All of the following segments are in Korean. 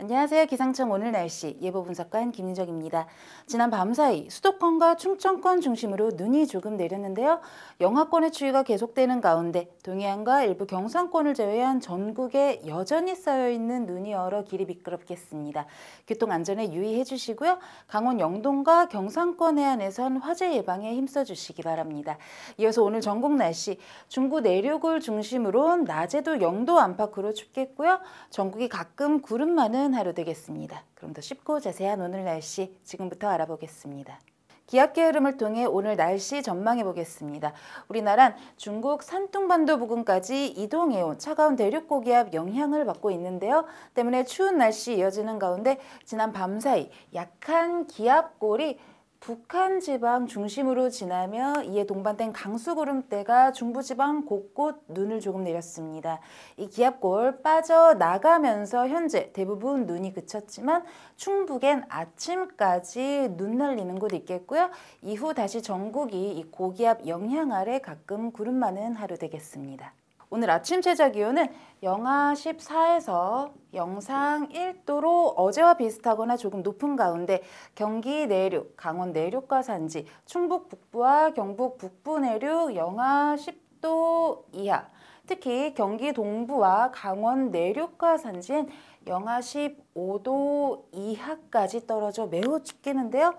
안녕하세요. 기상청 오늘 날씨 예보 분석관 김윤정입니다 지난 밤사이 수도권과 충청권 중심으로 눈이 조금 내렸는데요. 영하권의 추위가 계속되는 가운데 동해안과 일부 경상권을 제외한 전국에 여전히 쌓여있는 눈이 얼어 길이 미끄럽겠습니다. 교통안전에 유의해 주시고요. 강원 영동과 경상권 해안에선 화재 예방에 힘써 주시기 바랍니다. 이어서 오늘 전국 날씨 중구 내륙을 중심으로 낮에도 영도 안팎으로 춥겠고요. 전국이 가끔 구름 많은 좋은 하루 되겠습니다. 그럼 더 쉽고 자세한 오늘 날씨 지금부터 알아보겠습니다. 기압계 흐름을 통해 오늘 날씨 전망해 보겠습니다. 우리나란 중국 산둥반도 부근까지 이동해온 차가운 대륙 고기압 영향을 받고 있는데요. 때문에 추운 날씨 이어지는 가운데 지난 밤사이 약한 기압골이 북한 지방 중심으로 지나며 이에 동반된 강수 구름대가 중부 지방 곳곳 눈을 조금 내렸습니다. 이 기압골 빠져나가면서 현재 대부분 눈이 그쳤지만 충북엔 아침까지 눈 날리는 곳 있겠고요. 이후 다시 전국이 이 고기압 영향 아래 가끔 구름 많은 하루 되겠습니다. 오늘 아침 최저 기온은 영하 14에서 영상 1도로 어제와 비슷하거나 조금 높은 가운데 경기 내륙, 강원 내륙과 산지, 충북 북부와 경북 북부 내륙 영하 10도 이하, 특히 경기 동부와 강원 내륙과 산지엔 영하 15도 이하까지 떨어져 매우 춥겠는데요.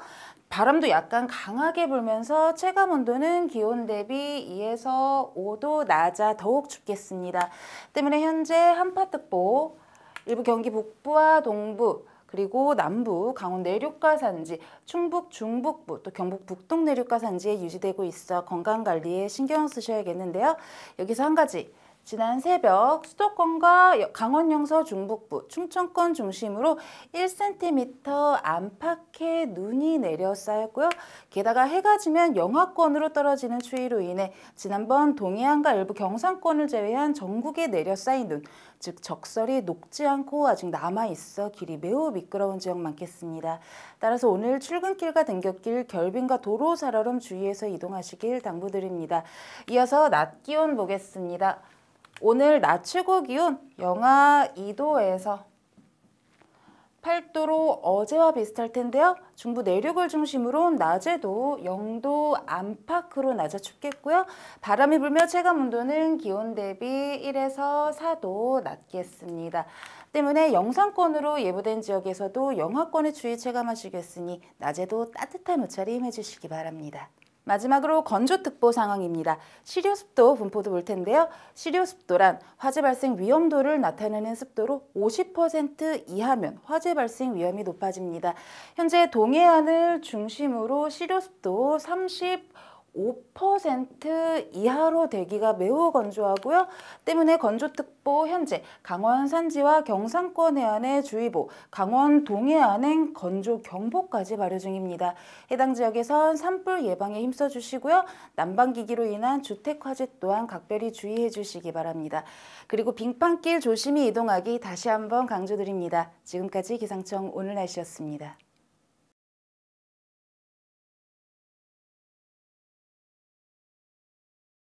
바람도 약간 강하게 불면서 체감 온도는 기온 대비 2에서 5도 낮아 더욱 춥겠습니다. 때문에 현재 한파특보 일부 경기 북부와 동부 그리고 남부, 강원 내륙과 산지, 충북 중북부, 또 경북 북동 내륙과 산지에 유지되고 있어 건강관리에 신경 쓰셔야겠는데요. 여기서 한 가지 지난 새벽 수도권과 강원 영서 중북부, 충청권 중심으로 1cm 안팎의 눈이 내려 쌓였고요. 게다가 해가 지면 영하권으로 떨어지는 추위로 인해 지난번 동해안과 일부 경상권을 제외한 전국에 내려 쌓인 눈, 즉 적설이 녹지 않고 아직 남아있어 길이 매우 미끄러운 지역 많겠습니다. 따라서 오늘 출근길과 등굣길, 결빙과 도로 살얼음 주의해서 이동하시길 당부드립니다. 이어서 낮 기온 보겠습니다. 오늘 낮 최고 기온 영하 2도에서 8도로 어제와 비슷할 텐데요. 중부 내륙을 중심으로 낮에도 0도 안팎으로 낮아 춥겠고요. 바람이 불며 체감 온도는 기온 대비 1에서 4도 낮겠습니다. 때문에 영상권으로 예보된 지역에서도 영하권의 추위 체감하시겠으니 낮에도 따뜻한 옷차림 해주시기 바랍니다. 마지막으로 건조특보 상황입니다. 시료습도 분포도 볼 텐데요. 시료습도란 화재 발생 위험도를 나타내는 습도로 50% 이하면 화재 발생 위험이 높아집니다. 현재 동해안을 중심으로 시료습도 30 5% 이하로 대기가 매우 건조하고요. 때문에 건조특보 현재 강원 산지와 경상권 해안의 주의보, 강원 동해안엔 건조경보까지 발효 중입니다. 해당 지역에선 산불 예방에 힘써 주시고요. 난방기기로 인한 주택화재 또한 각별히 주의해 주시기 바랍니다. 그리고 빙판길 조심히 이동하기 다시 한번 강조드립니다. 지금까지 기상청 오늘 날씨였습니다.